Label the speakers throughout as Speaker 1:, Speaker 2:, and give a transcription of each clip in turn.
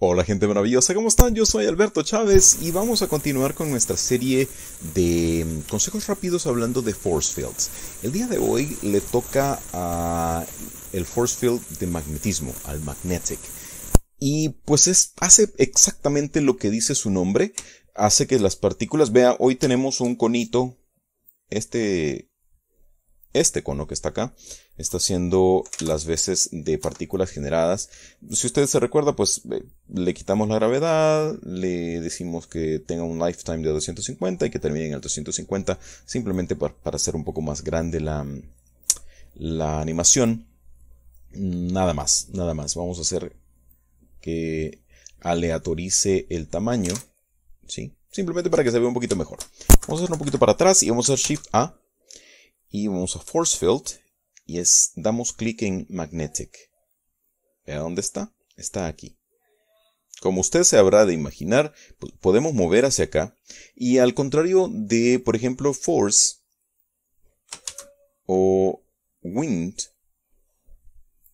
Speaker 1: Hola gente maravillosa, ¿cómo están? Yo soy Alberto Chávez y vamos a continuar con nuestra serie de mm, consejos rápidos hablando de force fields. El día de hoy le toca a el force field de magnetismo, al magnetic. Y pues es, hace exactamente lo que dice su nombre, hace que las partículas, vea, hoy tenemos un conito, este este cono que está acá está haciendo las veces de partículas generadas. Si usted se recuerda, pues eh, le quitamos la gravedad, le decimos que tenga un lifetime de 250 y que termine en el 250, simplemente para, hacer un poco más grande la, la animación. Nada más, nada más. Vamos a hacer que aleatorice el tamaño, ¿sí? Simplemente para que se vea un poquito mejor. Vamos a hacer un poquito para atrás y vamos a hacer Shift A y vamos a Force Field y es, damos clic en Magnetic. Vea dónde está. Está aquí. Como usted se habrá de imaginar, pues, podemos mover hacia acá. Y al contrario de, por ejemplo, Force o Wind,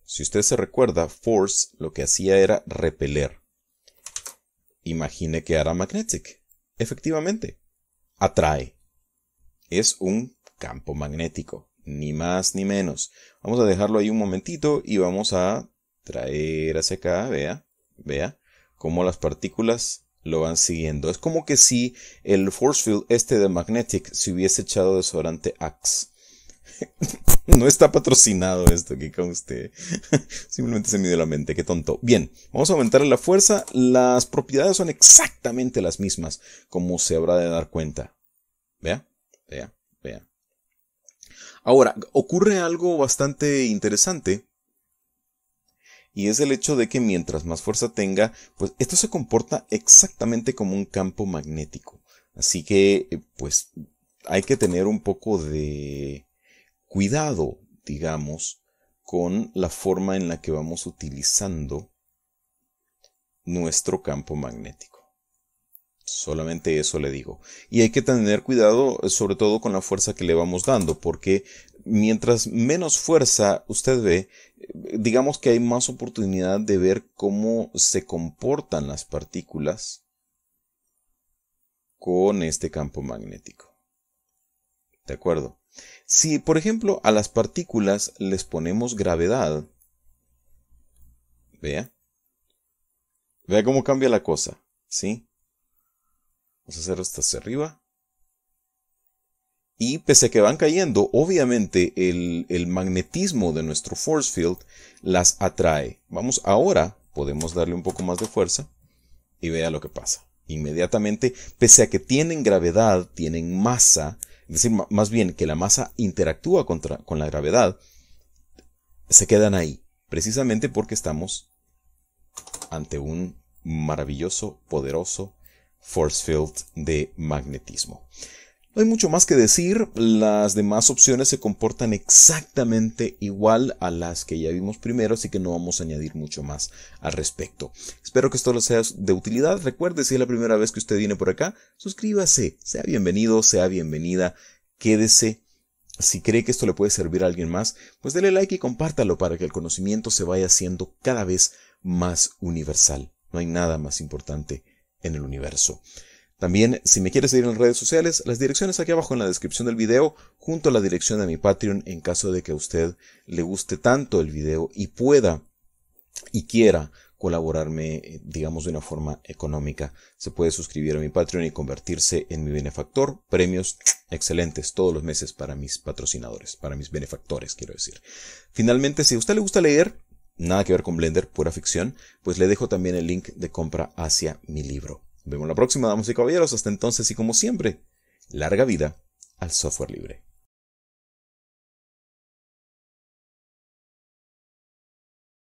Speaker 1: si usted se recuerda, Force lo que hacía era repeler. Imagine que hará Magnetic. Efectivamente, atrae. Es un campo magnético, ni más ni menos. Vamos a dejarlo ahí un momentito y vamos a traer hacia acá, vea, vea, cómo las partículas lo van siguiendo. Es como que si el force field este de Magnetic se hubiese echado desodorante Axe. no está patrocinado esto que usted Simplemente se me dio la mente, qué tonto. Bien, vamos a aumentar la fuerza. Las propiedades son exactamente las mismas, como se habrá de dar cuenta. Vea, vea, vea, Ahora, ocurre algo bastante interesante. Y es el hecho de que mientras más fuerza tenga, pues esto se comporta exactamente como un campo magnético. Así que, eh, pues, hay que tener un poco de cuidado, digamos, con la forma en la que vamos utilizando nuestro campo magnético. Solamente eso le digo. Y hay que tener cuidado sobre todo con la fuerza que le vamos dando, porque mientras menos fuerza usted ve, eh, digamos que hay más oportunidad de ver cómo se comportan las partículas con este campo magnético. ¿De acuerdo? Si, por ejemplo, a las partículas les ponemos gravedad, vea, vea cómo cambia la cosa, ¿sí? Vamos a hacer hasta hacia arriba. Y pese a que van cayendo, obviamente el, magnetismo de nuestro force field las atrae. Vamos, ahora podemos darle un poco más de fuerza y vea lo que pasa. Inmediatamente, pese a que tienen gravedad, tienen masa, es decir, más bien que la masa interactúa contra, con la gravedad, se quedan ahí, precisamente porque estamos ante un maravilloso, poderoso, force field de magnetismo. No hay mucho más que decir, las demás opciones se comportan exactamente igual a las que ya vimos primero, así que no vamos a añadir mucho más al respecto. Espero que esto les sea de utilidad. Recuerde, si es la primera vez que usted viene por acá, suscríbase, sea bienvenido, sea bienvenida, quédese. Si cree que esto le puede servir a alguien más, pues dele like y compártalo para que el conocimiento se vaya haciendo cada vez más universal. No hay nada más importante en el universo. También, si me quieres seguir en las redes sociales, las direcciones aquí abajo en la descripción del video, junto a la dirección de mi Patreon, en caso de que a usted le guste tanto el video y pueda y quiera colaborarme, eh, digamos, de una forma económica. Se puede suscribir a mi Patreon y convertirse en mi benefactor. Premios excelentes todos los meses para mis patrocinadores, para mis benefactores, quiero decir. Finalmente, si a usted le gusta leer, nada que ver con Blender, pura ficción, pues le dejo también el link de compra hacia mi libro. Nos vemos la próxima, damas y caballeros. Hasta entonces y como siempre, larga vida al software libre.